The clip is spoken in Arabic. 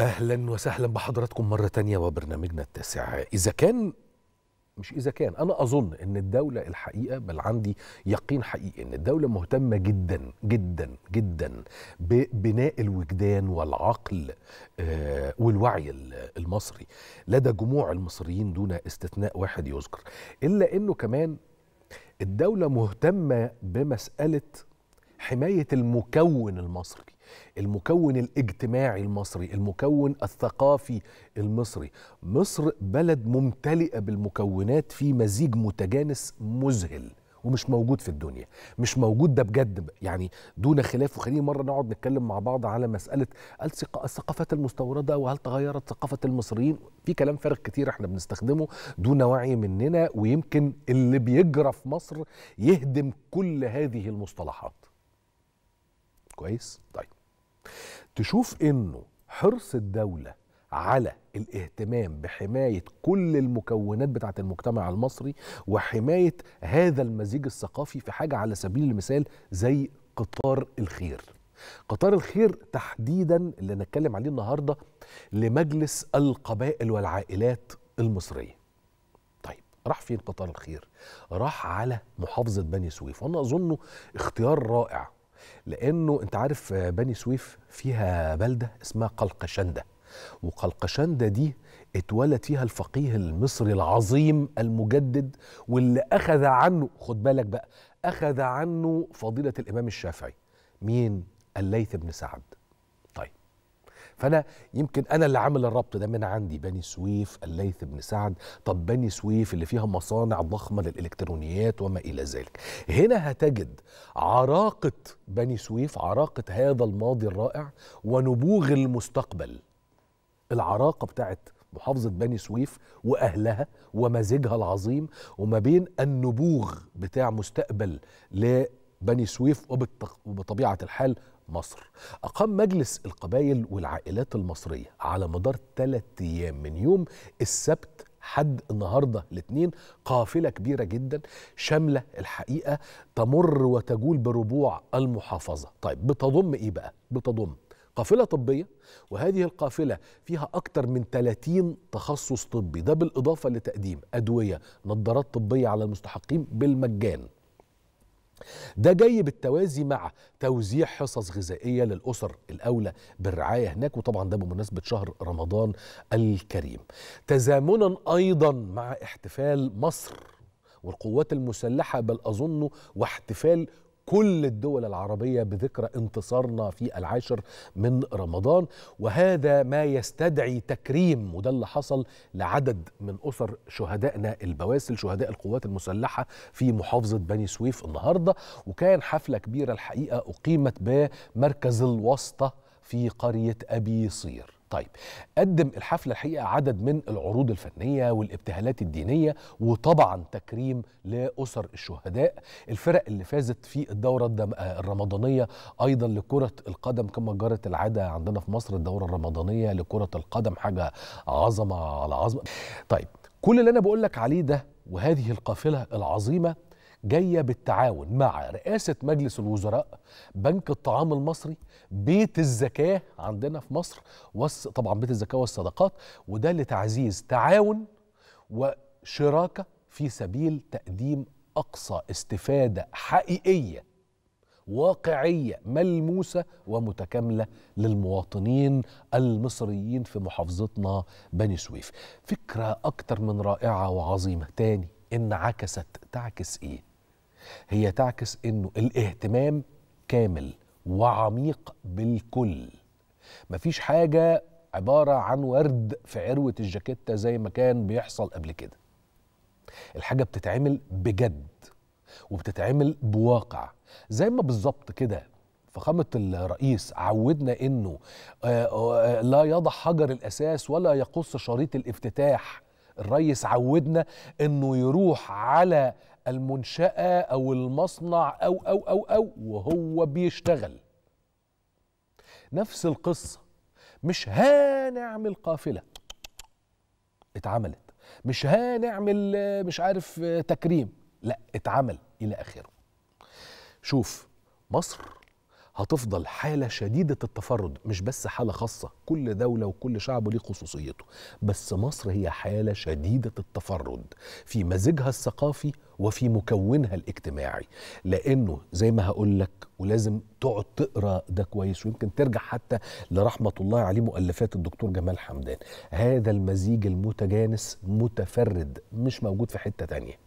اهلا وسهلا بحضراتكم مره تانية وبرنامجنا التاسع اذا كان مش اذا كان انا اظن ان الدوله الحقيقه بل عندي يقين حقيقي ان الدوله مهتمه جدا جدا جدا ببناء الوجدان والعقل آه، والوعي المصري لدى جموع المصريين دون استثناء واحد يذكر الا انه كمان الدوله مهتمه بمساله حمايه المكون المصري المكون الاجتماعي المصري المكون الثقافي المصري مصر بلد ممتلئه بالمكونات في مزيج متجانس مذهل ومش موجود في الدنيا مش موجود ده بجد يعني دون خلاف وخلينا مره نقعد نتكلم مع بعض على مساله الثقافات المستورده وهل تغيرت ثقافه المصريين في كلام فارغ كتير احنا بنستخدمه دون وعي مننا ويمكن اللي بيجرى في مصر يهدم كل هذه المصطلحات كويس طيب تشوف انه حرص الدوله على الاهتمام بحمايه كل المكونات بتاعه المجتمع المصري وحمايه هذا المزيج الثقافي في حاجه على سبيل المثال زي قطار الخير قطار الخير تحديدا اللي نتكلم عليه النهارده لمجلس القبائل والعائلات المصريه طيب راح فين قطار الخير راح على محافظه بني سويف وانا اظنه اختيار رائع لانه انت عارف آه، بني سويف فيها بلده اسمها قلقشنده وقلقشنده دي اتولد فيها الفقيه المصري العظيم المجدد واللي اخذ عنه خد بالك بقى اخذ عنه فضيله الامام الشافعي مين الليث بن سعد فانا يمكن انا اللي عامل الربط ده من عندي بني سويف الليث بن سعد طب بني سويف اللي فيها مصانع ضخمه للالكترونيات وما الى ذلك هنا هتجد عراقه بني سويف عراقه هذا الماضي الرائع ونبوغ المستقبل العراقه بتاعت محافظة بني سويف وأهلها ومزيجها العظيم وما بين النبوغ بتاع مستقبل ل بني سويف وبطبيعة الحال مصر أقام مجلس القبائل والعائلات المصرية على مدار ثلاثة أيام من يوم السبت حد النهاردة الاثنين قافلة كبيرة جدا شاملة الحقيقة تمر وتجول بربوع المحافظة طيب بتضم إيه بقى؟ بتضم قافلة طبية وهذه القافلة فيها أكثر من 30 تخصص طبي ده بالإضافة لتقديم أدوية نظارات طبية على المستحقين بالمجان ده جاي بالتوازي مع توزيع حصص غذائية للأسر الأولى بالرعاية هناك وطبعا ده بمناسبة شهر رمضان الكريم تزامنا أيضا مع احتفال مصر والقوات المسلحة بل اظنه واحتفال كل الدول العربية بذكرى انتصارنا في العاشر من رمضان وهذا ما يستدعي تكريم وده اللي حصل لعدد من أسر شهدائنا البواسل شهداء القوات المسلحة في محافظة بني سويف النهاردة وكان حفلة كبيرة الحقيقة أقيمت بمركز الواسطة في قرية أبي صير طيب قدم الحفله الحقيقه عدد من العروض الفنيه والابتهالات الدينيه وطبعا تكريم لاسر الشهداء الفرق اللي فازت في الدوره الرمضانيه ايضا لكره القدم كما جرت العاده عندنا في مصر الدوره الرمضانيه لكره القدم حاجه عظمه على عظمه طيب كل اللي انا بقول لك عليه ده وهذه القافله العظيمه جايه بالتعاون مع رئاسه مجلس الوزراء بنك الطعام المصري بيت الزكاه عندنا في مصر وص... طبعا بيت الزكاه والصدقات وده لتعزيز تعاون وشراكه في سبيل تقديم اقصى استفاده حقيقيه واقعيه ملموسه ومتكامله للمواطنين المصريين في محافظتنا بني سويف فكره اكتر من رائعه وعظيمه تاني انعكست تعكس ايه هي تعكس انه الاهتمام كامل وعميق بالكل مفيش حاجه عباره عن ورد في عروه الجاكيته زي ما كان بيحصل قبل كده الحاجه بتتعمل بجد وبتتعمل بواقع زي ما بالظبط كده فخامة الرئيس عودنا انه آه، آه، لا يضع حجر الاساس ولا يقص شريط الافتتاح الرئيس عودنا انه يروح على المنشأة أو المصنع أو أو أو أو وهو بيشتغل نفس القصة مش هنعمل قافلة اتعملت مش هنعمل مش عارف تكريم لا اتعمل إلى آخره شوف مصر هتفضل حالة شديدة التفرد مش بس حالة خاصة كل دولة وكل شعب ليه خصوصيته بس مصر هي حالة شديدة التفرد في مزجها الثقافي وفي مكونها الاجتماعي لأنه زي ما هقول لك ولازم تقعد تقرا ده كويس ويمكن ترجع حتى لرحمة الله عليه مؤلفات الدكتور جمال حمدان هذا المزيج المتجانس متفرد مش موجود في حتة تانية